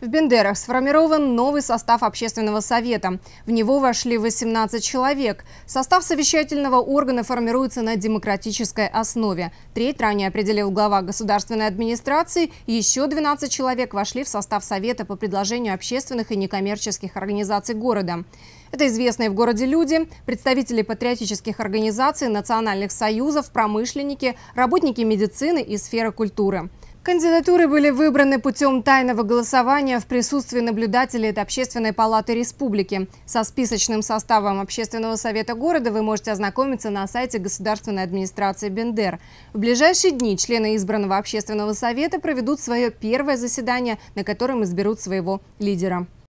В Бендерах сформирован новый состав общественного совета. В него вошли 18 человек. Состав совещательного органа формируется на демократической основе. Треть ранее определил глава государственной администрации. Еще 12 человек вошли в состав совета по предложению общественных и некоммерческих организаций города. Это известные в городе люди, представители патриотических организаций, национальных союзов, промышленники, работники медицины и сферы культуры. Кандидатуры были выбраны путем тайного голосования в присутствии наблюдателей от Общественной палаты республики. Со списочным составом Общественного совета города вы можете ознакомиться на сайте Государственной администрации Бендер. В ближайшие дни члены избранного Общественного совета проведут свое первое заседание, на котором изберут своего лидера.